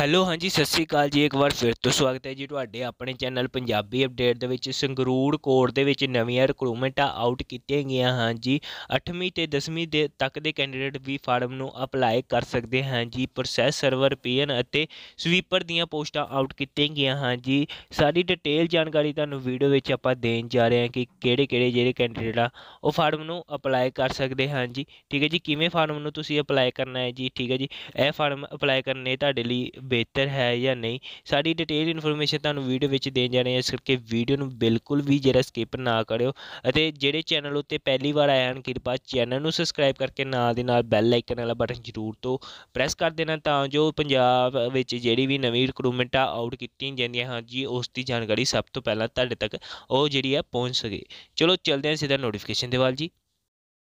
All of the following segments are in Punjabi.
ਹੈਲੋ ਹਾਂਜੀ ਸਤਿ ਸ੍ਰੀ ਅਕਾਲ ਜੀ ਇੱਕ ਵਾਰ ਫਿਰ ਤੋਂ ਸਵਾਗਤ ਹੈ ਜੀ ਤੁਹਾਡੇ ਆਪਣੇ ਚੈਨਲ ਪੰਜਾਬੀ ਅਪਡੇਟ ਦੇ ਵਿੱਚ ਸੰਗਰੂਰ ਕੋਰ ਦੇ ਵਿੱਚ ਨਵੀਆਂ ਰਿਕਰੂਟਮੈਂਟਾਂ ਆਊਟ ਕੀਤੀਆਂ ਗਈਆਂ ਹਨ ਜੀ 8ਵੀਂ ਤੇ 10ਵੀਂ ਦੇ ਤੱਕ ਦੇ ਕੈਂਡੀਡੇਟ ਵੀ ਫਾਰਮ ਨੂੰ ਅਪਲਾਈ ਕਰ ਸਕਦੇ ਹਨ ਜੀ ਪ੍ਰੋਸੈਸ ਸਰਵਰ ਪੀਐਨ ਅਤੇ ਸਵੀਪਰ ਦੀਆਂ ਪੋਸਟਾਂ ਆਊਟ ਕੀਤੀਆਂ ਗਈਆਂ ਹਨ ਜੀ ਸਾਰੀ ਡਿਟੇਲ ਜਾਣਕਾਰੀ ਤੁਹਾਨੂੰ ਵੀਡੀਓ ਵਿੱਚ ਆਪਾਂ ਦੇਣ ਜਾ ਰਹੇ ਹਾਂ ਕਿ ਕਿਹੜੇ-ਕਿਹੜੇ ਜਿਹੜੇ ਕੈਂਡੀਡੇਟ ਆ ਉਹ ਫਾਰਮ ਨੂੰ ਅਪਲਾਈ ਕਰ ਸਕਦੇ ਹਨ ਜੀ ਠੀਕ ਹੈ ਜੀ ਕਿਵੇਂ ਫਾਰਮ ਨੂੰ ਤੁਸੀਂ ਅਪਲਾਈ ਕਰਨਾ ਹੈ ਜੀ ਠੀਕ ਹੈ ਜੀ ਇਹ ਫਾਰਮ ਅਪਲਾਈ ਕਰਨੇ ਤੁਹਾਡੇ ਲਈ ਬਿਹਤਰ ਹੈ ਜਾਂ ਨਹੀਂ ਸਾਡੀ ਡਿਟੇਲ ਇਨਫੋਰਮੇਸ਼ਨ ਤੁਹਾਨੂੰ ਵੀਡੀਓ ਵਿੱਚ ਦੇਣ ਜਾ ਰਹੇ ਹਾਂ ਇਸ ਕਰਕੇ ਵੀਡੀਓ ਨੂੰ ਬਿਲਕੁਲ ਵੀ ਜਿਹੜਾ ਸਕਿਪ ਨਾ ਕਰਿਓ ਅਤੇ ਜਿਹੜੇ ਚੈਨਲ ਉੱਤੇ ਪਹਿਲੀ ਵਾਰ ਆਏ ਹਨ ਕਿਰਪਾ ਚੈਨਲ ਨੂੰ ਸਬਸਕ੍ਰਾਈਬ ਕਰਕੇ ਨਾਲ ਦੇ ਨਾਲ ਬੈਲ ਆਈਕਨ ਵਾਲਾ ਬਟਨ ਜ਼ਰੂਰ ਤੋਂ ਪ੍ਰੈਸ ਕਰ ਦੇਣਾ ਤਾਂ ਜੋ ਪੰਜਾਬ ਵਿੱਚ ਜਿਹੜੀ ਵੀ ਨਵੀਂ ਰਿਕਰੂਟਮੈਂਟ ਆਊਟ ਕੀਤੀ ਜਾਂਦੀਆਂ ਹਨ ਜੀ ਉਸ ਦੀ ਜਾਣਕਾਰੀ ਸਭ ਤੋਂ ਪਹਿਲਾਂ ਤੁਹਾਡੇ ਤੱਕ ਉਹ ਜਿਹੜੀ ਆ ਪਹੁੰਚ ਸਕੇ ਚਲੋ ਚਲਦੇ ਹਾਂ ਸਿੱਧਾ ਨੋਟੀਫਿਕੇਸ਼ਨ ਦੇ ਵੱਲ ਜੀ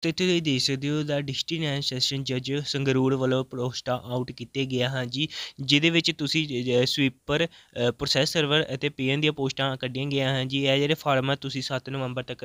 ਅਤੇ ਤੁਸੀਂ ਦੇਖ ਸਕਦੇ ਹੋ ਦਾ ਡਿਸਟ੍ਰਿਕਟ ਸੈਸ਼ਨ ਜੱਜ ਸੰਗਰੂਰ ਵੱਲੋਂ ਪੋਸਟਾਂ ਆਊਟ ਕੀਤੇ ਗਿਆ ਹਾਂ ਜੀ ਜਿਹਦੇ ਵਿੱਚ ਤੁਸੀਂ ਸਵੀਪਰ ਪ੍ਰੋਸੈਸ ਸਰਵਰ ਅਤੇ ਪੀਐਨ ਦੀਆਂ ਪੋਸਟਾਂ ਕੱਢੀਆਂ ਗਿਆ ਹਨ ਜੀ ਇਹ ਜਿਹੜੇ ਫਾਰਮ ਆ ਤੁਸੀਂ 7 ਨਵੰਬਰ ਤੱਕ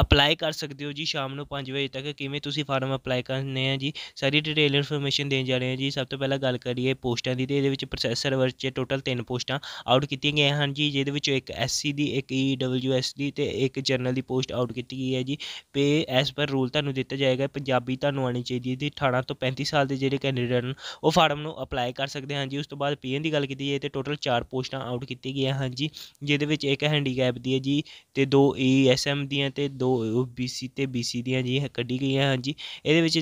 ਅਪਲਾਈ ਕਰ ਸਕਦੇ ਹੋ ਜੀ ਸ਼ਾਮ ਨੂੰ 5 ਵਜੇ ਤੱਕ ਕਿਵੇਂ ਤੁਸੀਂ ਫਾਰਮ ਅਪਲਾਈ ਕਰਨੇ ਆ ਜੀ ਸਾਰੀ ਡਿਟੇਲ ਇਨਫੋਰਮੇਸ਼ਨ ਦੇਣ ਜਾ ਰਹੇ ਹਾਂ ਜੀ ਸਭ ਤੋਂ ਪਹਿਲਾਂ ਗੱਲ ਕਰੀਏ ਪੋਸਟਾਂ ਦੀ ਤੇ ਇਹਦੇ ਵਿੱਚ ਪ੍ਰੋਸੈਸ ਸਰਵਰ 'ਚ ਟੋਟਲ 3 ਪੋਸਟਾਂ ਆਊਟ ਕੀਤੀਆਂ ਗਈਆਂ ਹਨ ਜੀ ਜਿਹਦੇ ਵਿੱਚੋਂ ਇੱਕ ਐਸਸੀ ਦੀ ਇੱਕ ਈਡਬਲਯੂਐਸ e ਦੀ ਤੇ ਇੱਕ ਜਨਰਲ ਦੀ ਪੋਸਟ ਆਊਟ ਕੀਤੀ ਗਈ ਹੈ ਜੀ ਪੇ ਐਸ ਪਰ ਰੂਲ ਤੁਹਾਨੂੰ ਦਿੱਤਾ ਜਾਏਗਾ ਪੰਜਾਬੀ ਤੁਹਾਨੂੰ ਆਣੀ ਚਾਹੀਦੀ ਹੈ ਤੇ 18 ਤੋਂ 35 ਸਾਲ ਦੇ ਜਿਹੜੇ ਕੈਂਡੀਡੇਟ ਹਨ ਉਹ ਫਾਰਮ ਨੂੰ ਅਪਲਾਈ ਕਰ ਸਕਦੇ ਹਨ ਜੀ ਉਸ ਤੋਂ ਬਾਅਦ ਪੀਐਨ ਦੀ ਗੱਲ ਕੀਤੀ ਜਾਏ ਤੇ ਟੋਟਲ 4 ਪੋਸਟਾਂ ਆਊਟ ਕੀਤੀ ਗਈਆਂ ਹਨ ਜੀ ਜਿਹਦੇ ਵਿੱਚ ਇੱਕ ਹੈਂਡੀਕੈਪ ਦੀ ਹੈ ਜੀ ਤੇ ਦੋ ਏਐਸਐਮ ਦੀਆਂ ਤੇ ਦੋ ਓਬੀਸੀ ਤੇ ਬੀਸੀ ਦੀਆਂ ਜੀ ਕੱਢੀ ਗਈਆਂ ਹਨ ਜੀ ਇਹਦੇ ਵਿੱਚ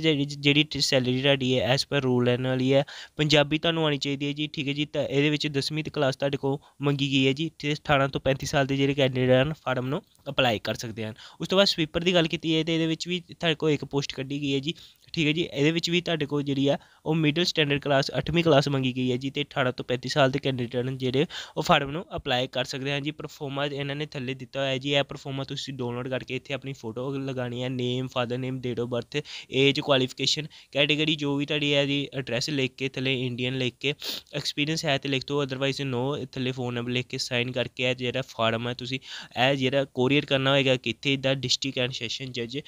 ਜਿਹੜੀ ਸੈਲਰੀ ਤੁਹਾਡੀ ਹੈ ਐਸ ਪਰ ਰੂਲ ਲੈਣ ਵਾਲੀ ਹੈ ਪੰਜਾਬੀ ਤੁਹਾਨੂੰ ਆਣੀ ਚਾਹੀਦੀ ਹੈ ਜੀ ਠੀਕ ਹੈ ਜੀ ਤਾਂ ਇਹਦੇ ਵਿੱਚ 10ਵੀਂ ਕਲਾਸ ਤੁਹਾਡੇ ਕੋਲ ਮੰਗੀ ਗਈ ਹੈ ਜੀ ਤੇ 18 ਤੋਂ 35 ਸਾਲ ਦੇ ਜਿਹੜੇ ਕੈਂਡੀਡੇਟ ਹਨ ਫਾਰਮ ਨੂੰ ਅਪਲਾਈ ਕਰ ਸਕਦੇ ਹਨ ਉਸ ਤੋਂ ਬਾਅਦ ਸਵੀਪਰ ਦੀ ਗੱਲ ਕੀਤੀ ਹੈ ਤੇ ਇਹਦੇ ਵਿੱਚ ਵੀ ਤੁਹਾਡੇ ਕੋਲ ਇੱਕ ਪੋਸਟ ਕੱਢੀ ਗਈ ਹੈ ਜੀ ਠੀਕ ਹੈ ਜੀ ਇਹਦੇ ਵਿੱਚ ਵੀ ਤੁਹਾਡੇ ਕੋਲ ਜਿਹੜੀ ਆ ਉਹ ਮਿਡਲ ਸਟੈਂਡਰਡ ਕਲਾਸ 8ਵੀਂ ਕਲਾਸ ਮੰਗੀ ਗਈ ਹੈ ਜੀ ਤੇ 18 ਤੋਂ 35 ਸਾਲ ਦੇ ਕੈਂਡੀਡੇਟ ਹਨ ਜਿਹੜੇ ਉਹ ਫਾਰਮ ਨੂੰ ਅਪਲਾਈ ਕਰ ਸਕਦੇ ਹਨ ਜੀ ਪਰਫਾਰਮਾ ਇਹਨਾਂ ਨੇ ਥੱਲੇ ਦਿੱਤਾ ਹੋਇਆ ਹੈ ਜੀ ਇਹ ਪਰਫਾਰਮਾ ਤੁਸੀਂ ਡਾਊਨਲੋਡ ਕਰਕੇ ਇੱਥੇ ਆਪਣੀ ਫੋਟੋ ਲਗਾਣੀ ਹੈ name father name date of birth age qualification category ਜੋ ਵੀ ਤੁਹਾਡੀ ਹੈ ਜੀ ਐਡਰੈਸ ਲਿਖ ਕੇ ਥੱਲੇ ਇੰਡੀਅਨ ਲਿਖ ਕੇ ਐਕਸਪੀਰੀਅੰਸ ਹੈ ਤੇ ਲਿਖ ਦਿਓ ਅਦਰਵਾਈਜ਼ ਨੋ ਥੱਲੇ ਫੋਨ ਨੰਬਰ ਲਿਖ ਕੇ ਸਾਈਨ ਕਰਕੇ ਇਹ ਜਿਹੜਾ ਫਾਰਮ ਹੈ ਤੁਸੀਂ ਇਹ ਜਿਹੜਾ ਕੋਰੀਅਰ ਕਰਨਾ ਹੋਏਗਾ ਕਿੱਥੇ ਦਾ ਡਿਸਟ੍ਰਿਕਟ ਐਂਡ ਸੈਸ਼ਨ ਜੱਜ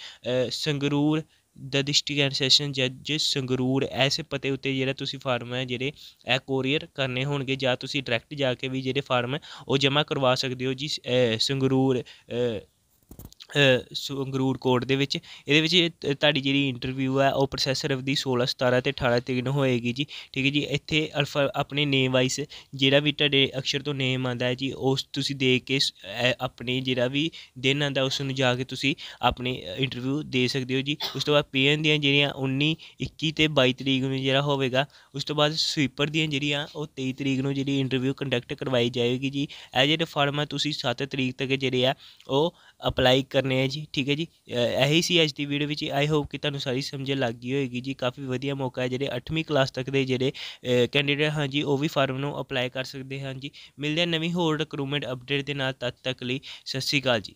ਸੰਗਰੂਰ ਦਾ ਡਿਸਟ੍ਰਿਕਟ ਐਂਡ ਸੈਸ਼ਨ ਜੱਜ ਸੰਗਰੂਰ ਐਸੇ ਪਤੇ ਉੱਤੇ ਜਿਹੜਾ ਤੁਸੀਂ ਫਾਰਮ ਹੈ ਜਿਹੜੇ ਇਹ ਕੋਰੀਅਰ ਕਰਨੇ ਹੋਣਗੇ ਜਾਂ ਤੁਸੀਂ ਡਾਇਰੈਕਟ ਜਾ ਕੇ ਵੀ ਜਿਹੜੇ ਫਾਰਮ ਹੈ ਉਹ ਜਮ੍ਹਾਂ ਕਰਵਾ ਸਕਦੇ ਹੋ ਜੀ ਸੰਗਰੂਰ ਸੰਗਰੂਰ ਕੋਰਟ ਦੇ ਵਿੱਚ ਇਹਦੇ ਵਿੱਚ ਤੁਹਾਡੀ ਜਿਹੜੀ ਇੰਟਰਵਿਊ ਹੈ ਉਹ ਪ੍ਰੋਸੈਸਰ ਦੀ 16 17 ਤੇ 18 ਤਰੀਕ ਨੂੰ ਹੋਏਗੀ ਜੀ ਠੀਕ ਹੈ ਜੀ ਇੱਥੇ ਅਲਫਾ ਆਪਣੇ ਨੇਮ ਵਾਈਸ ਜਿਹੜਾ ਵੀ ਤੁਹਾਡੇ ਅਕਸ਼ਰ ਤੋਂ ਨੇਮ ਆਂਦਾ ਹੈ ਜੀ ਉਸ ਤੁਸੀਂ ਦੇਖ ਕੇ ਆਪਣੇ ਜਿਹੜਾ ਵੀ ਦਿਨ ਆਂਦਾ ਉਸ ਨੂੰ ਜਾ ਕੇ ਤੁਸੀਂ ਆਪਣੇ ਇੰਟਰਵਿਊ ਦੇ ਸਕਦੇ ਹੋ ਜੀ ਉਸ ਤੋਂ ਬਾਅਦ ਪੀਐਨ ਦੀਆਂ ਜਿਹੜੀਆਂ 19 21 ਤੇ 22 ਤਰੀਕ ਨੂੰ ਜਿਹੜਾ ਹੋਵੇਗਾ ਉਸ ਤੋਂ ਬਾਅਦ ਸਵੀਪਰ ਦੀਆਂ ਜਿਹੜੀਆਂ ਉਹ 23 ਤਰੀਕ ਨੂੰ ਜਿਹੜੀ ਇੰਟਰਵਿਊ ਕੰਡਕਟ ਕਰਵਾਈ ਜਾਏਗੀ ਜੀ ਐਜ ਇਟ ਫਾਰਮਾ ਤੁਸੀਂ 7 ਤਰੀਕ ਤੱਕ ਜਿਹੜੇ ਆ ਉਹ ਅਪਲਾਈ ਕਰਨੇ ਆ ਜੀ ਠੀਕ ਹੈ ਜੀ ਇਹੀ ਸੀ ਅੱਜ ਦੀ ਵੀਡੀਓ ਵਿੱਚ ਆਈ ਹੋਪ ਕਿ ਤੁਹਾਨੂੰ ਸਾਰੀ ਸਮਝ ਲੱਗ ਗਈ ਹੋਏਗੀ ਜੀ ਕਾਫੀ ਵਧੀਆ ਮੌਕਾ ਹੈ ਜਿਹੜੇ 8ਵੀਂ ਕਲਾਸ ਤੱਕ ਦੇ ਜਿਹੜੇ ਕੈਂਡੀਡੇਟ ਹਾਂ ਜੀ ਉਹ ਵੀ ਫਾਰਮ ਨੂੰ ਅਪਲਾਈ ਕਰ ਸਕਦੇ ਹਨ ਜੀ ਮਿਲਦੇ ਆ ਨਵੀਂ ਹੋਰ ਰਿਕਰੂਟਮੈਂਟ ਅਪਡੇਟ ਦੇ ਨਾਲ ਤਦ ਤੱਕ ਲਈ ਸਤਿ ਸ਼੍ਰੀ ਅਕਾਲ ਜੀ